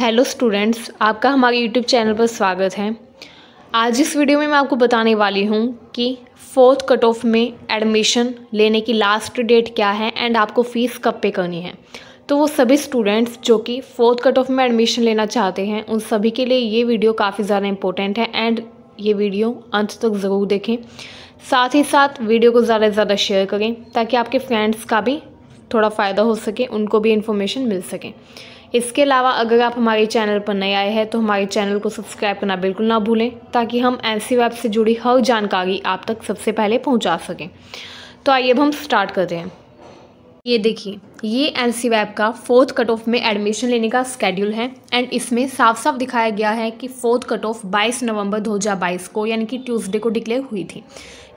hello students आपका हमारे YouTube channel पर स्वागत है आज इस वीडियो में मैं आपको बताने वाली हूँ कि फोर्थ कट ऑफ में एडमिशन लेने की लास्ट डेट क्या है एंड आपको फ़ीस कब पे करनी है तो वो सभी स्टूडेंट्स जो कि फोर्थ कट ऑफ में एडमिशन लेना चाहते हैं उन सभी के लिए ये वीडियो काफ़ी ज़्यादा इंपॉर्टेंट है एंड ये वीडियो अंत तक ज़रूर देखें साथ ही साथ वीडियो को ज़्यादा से ज़्यादा शेयर करें ताकि आपके फ्रेंड्स का भी थोड़ा फ़ायदा हो सके उनको भी इन्फॉर्मेशन मिल सके इसके अलावा अगर आप हमारे चैनल पर नए आए हैं तो हमारे चैनल को सब्सक्राइब करना बिल्कुल ना भूलें ताकि हम एन सी वेब से जुड़ी हर जानकारी आप तक सबसे पहले पहुंचा सकें तो आइए अब हम स्टार्ट करते हैं ये देखिए ये एन सी वैब का फोर्थ कट ऑफ में एडमिशन लेने का स्केड्यूल है एंड इसमें साफ साफ दिखाया गया है कि फोर्थ कट ऑफ बाईस नवंबर दो को यानी कि ट्यूजडे को डिक्लेयर हुई थी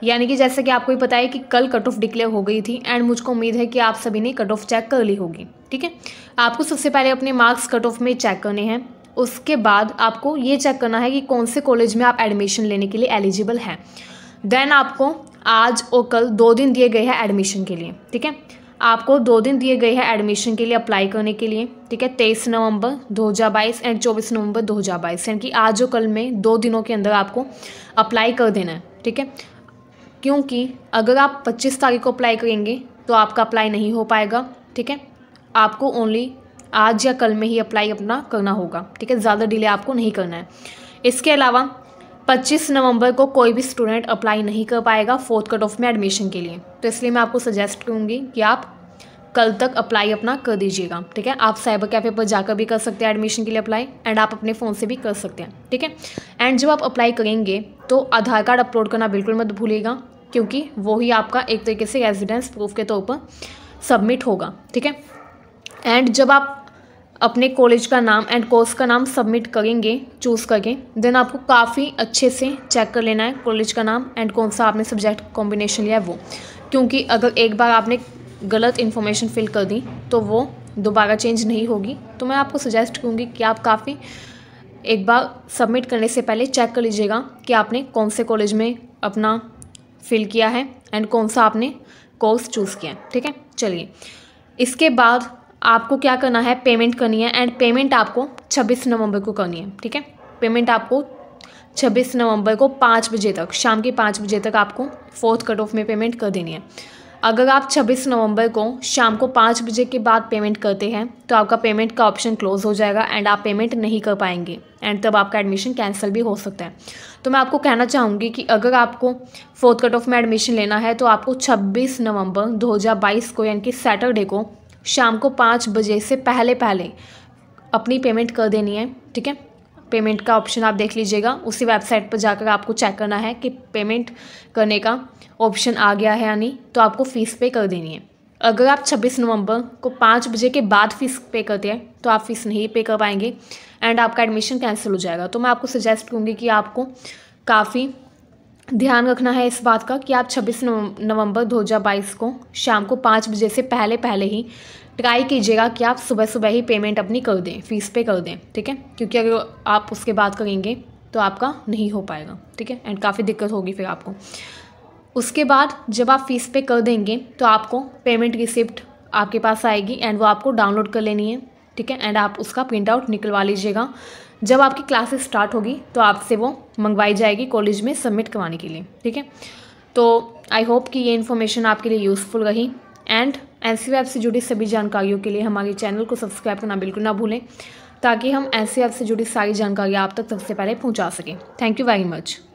यानी कि जैसे कि आपको ही पता है कि कल कट ऑफ डिक्लेयर हो गई थी एंड मुझको उम्मीद है कि आप सभी ने कट ऑफ चेक कर ली होगी ठीक है आपको सबसे पहले अपने मार्क्स कट ऑफ में चेक करने हैं उसके बाद आपको ये चेक करना है कि कौन से कॉलेज में आप एडमिशन लेने के लिए एलिजिबल हैं देन आपको आज और कल दो दिन दिए गए हैं एडमिशन के लिए ठीक है आपको दो दिन दिए गए हैं एडमिशन के लिए अप्लाई करने के लिए ठीक है तेईस नवंबर 2022 एंड 24 नवंबर 2022 यानी कि आज और कल में दो दिनों के अंदर आपको अप्लाई कर देना है ठीक है क्योंकि अगर आप 25 तारीख को अप्लाई करेंगे तो आपका अप्लाई नहीं हो पाएगा ठीक है आपको ओनली आज या कल में ही अप्लाई अपना करना होगा ठीक है ज़्यादा डिले आपको नहीं करना है इसके अलावा 25 नवंबर को कोई भी स्टूडेंट अप्लाई नहीं कर पाएगा फोर्थ कट ऑफ में एडमिशन के लिए तो इसलिए मैं आपको सजेस्ट करूँगी कि आप कल तक अप्लाई अपना कर दीजिएगा ठीक है आप साइबर कैफे पर जाकर भी कर सकते हैं एडमिशन के लिए अप्लाई एंड आप अपने फ़ोन से भी कर सकते हैं ठीक है एंड जब आप अप्लाई करेंगे तो आधार कार्ड अपलोड करना बिल्कुल मत भूलिएगा क्योंकि वो ही आपका एक तरीके से रेजिडेंस प्रूफ के तौर पर सबमिट होगा ठीक है एंड जब आप अपने कॉलेज का नाम एंड कोर्स का नाम सबमिट करेंगे चूज़ करके देन आपको काफ़ी अच्छे से चेक कर लेना है कॉलेज का नाम एंड कौन सा आपने सब्जेक्ट कॉम्बिनेशन लिया है वो क्योंकि अगर एक बार आपने गलत इन्फॉर्मेशन फिल कर दी तो वो दोबारा चेंज नहीं होगी तो मैं आपको सजेस्ट करूँगी कि आप काफ़ी एक बार सबमिट करने से पहले चेक कर लीजिएगा कि आपने कौन से कॉलेज में अपना फिल किया है एंड कौन सा आपने कोर्स चूज़ किया है ठीक है चलिए इसके बाद आपको क्या करना है पेमेंट करनी है एंड पेमेंट आपको छब्बीस नवंबर को करनी है ठीक है पेमेंट आपको छब्बीस नवंबर को पाँच बजे तक शाम के पाँच बजे तक आपको फोर्थ कट ऑफ में पेमेंट कर देनी है अगर आप 26 नवंबर को शाम को पाँच बजे के बाद पेमेंट करते हैं तो आपका पेमेंट का ऑप्शन क्लोज हो जाएगा एंड आप पेमेंट नहीं कर पाएंगे एंड तब आपका एडमिशन कैंसिल भी हो सकता है तो मैं आपको कहना चाहूँगी कि अगर आपको फोर्थ कट ऑफ में एडमिशन लेना है तो आपको 26 नवंबर 2022 को यानी कि सैटरडे को शाम को पाँच बजे से पहले पहले अपनी पेमेंट कर देनी है ठीक है पेमेंट का ऑप्शन आप देख लीजिएगा उसी वेबसाइट पर जाकर आपको चेक करना है कि पेमेंट करने का ऑप्शन आ गया है या नहीं तो आपको फ़ीस पे कर देनी है अगर आप 26 नवंबर को पाँच बजे के बाद फ़ीस पे करते हैं तो आप फ़ीस नहीं पे कर पाएंगे एंड आपका एडमिशन कैंसिल हो जाएगा तो मैं आपको सजेस्ट करूँगी कि आपको काफ़ी ध्यान रखना है इस बात का कि आप 26 नवंबर 2022 को शाम को पाँच बजे से पहले पहले ही ट्राई कीजिएगा कि आप सुबह सुबह ही पेमेंट अपनी कर दें फीस पे कर दें ठीक है क्योंकि अगर आप उसके बाद करेंगे तो आपका नहीं हो पाएगा ठीक है एंड काफ़ी दिक्कत होगी फिर आपको उसके बाद जब आप फीस पे कर देंगे तो आपको पेमेंट रिसिप्ट आपके पास आएगी एंड वो आपको डाउनलोड कर लेनी है ठीक है एंड आप उसका प्रिंट आउट निकलवा लीजिएगा जब आपकी क्लासेस स्टार्ट होगी तो आपसे वो मंगवाई जाएगी कॉलेज में सबमिट करवाने के लिए ठीक है तो आई होप कि ये इन्फॉर्मेशन आपके लिए यूज़फुल रही एंड एन से जुड़ी सभी जानकारियों के लिए हमारे चैनल को सब्सक्राइब करना बिल्कुल ना भूलें ताकि हम एन से जुड़ी सारी जानकारी आप तक सबसे पहले पहुँचा सकें थैंक यू वेरी मच